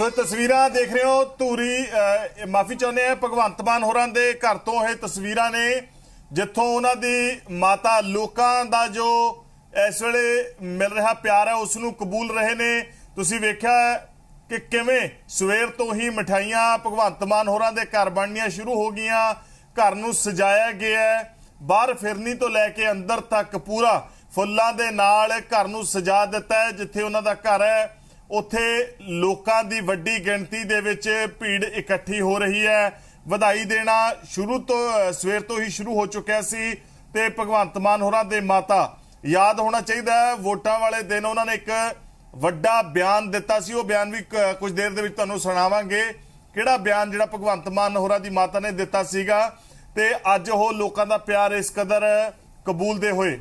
ਸੋ ਤਸਵੀਰਾਂ ਦੇਖ ਰਹੇ ਹੋ ਧੂਰੀ ਮਾਫੀ ਚਾਹੁੰਦੇ ਆ ਭਗਵੰਤ ਮਾਨ ਹੋਰਾਂ ਦੇ ਘਰ ਤੋਂ ਇਹ ਤਸਵੀਰਾਂ ਨੇ ਜਿੱਥੋਂ ਉਹਨਾਂ ਦੀ ਮਾਤਾ ਲੋਕਾਂ ਦਾ ਜੋ ਇਸ ਵੇਲੇ ਮਿਲ ਰਿਹਾ ਪਿਆਰ ਹੈ ਉਸ ਨੂੰ ਕਬੂਲ ਰਹੇ ਨੇ ਤੁਸੀਂ ਵੇਖਿਆ ਕਿ ਕਿਵੇਂ ਸਵੇਰ ਤੋਂ ਹੀ ਮਠਾਈਆਂ ਭਗਵੰਤ ਮਾਨ ਹੋਰਾਂ ਦੇ ਘਰ ਬਣਨੀਆਂ ਸ਼ੁਰੂ ਹੋ ਗਈਆਂ ਘਰ ਨੂੰ ਸਜਾਇਆ ਗਿਆ ਬਾਹਰ ਫਿਰਨੀ ਤੋਂ ਲੈ ਕੇ ਅੰਦਰ ਤੱਕ ਪੂਰਾ ਫੁੱਲਾਂ ਦੇ ਨਾਲ ਘਰ ਨੂੰ ਸਜਾ ਦਿੱਤਾ ਹੈ ਜਿੱਥੇ ਉਹਨਾਂ ਦਾ ਘਰ ਹੈ ਉੱਥੇ ਲੋਕਾਂ ਦੀ ਵੱਡੀ ਗਿਣਤੀ ਦੇ ਵਿੱਚ ਭੀੜ ਇਕੱਠੀ ਹੋ ਰਹੀ ਹੈ ਵਧਾਈ ਦੇਣਾ ਸ਼ੁਰੂ ਤੋਂ ਸਵੇਰ ਤੋਂ ਹੀ ਸ਼ੁਰੂ ਹੋ ਚੁੱਕਿਆ ਸੀ ਤੇ ਭਗਵੰਤ ਮਾਨ ਹੋਰਾਂ ਦੇ ਮਾਤਾ ਯਾਦ ਹੋਣਾ ਚਾਹੀਦਾ ਹੈ ਵੋਟਾਂ ਵਾਲੇ ਦਿਨ ਉਹਨਾਂ ਨੇ ਇੱਕ ਵੱਡਾ ਬਿਆਨ ਦਿੱਤਾ ਸੀ ਉਹ ਬਿਆਨ ਵੀ ਕੁਝ ਦੇਰ ਦੇ ਵਿੱਚ ਤੁਹਾਨੂੰ ਸੁਣਾਵਾਂਗੇ ਕਿਹੜਾ ਬਿਆਨ ਜਿਹੜਾ ਭਗਵੰਤ ਮਾਨ ਹੋਰਾਂ ਦੀ ਮਾਤਾ ਨੇ ਦਿੱਤਾ ਸੀਗਾ ਤੇ ਅੱਜ ਉਹ ਲੋਕਾਂ ਦਾ ਪਿਆਰ ਇਸ ਕਦਰ ਕਬੂਲਦੇ ਹੋਏ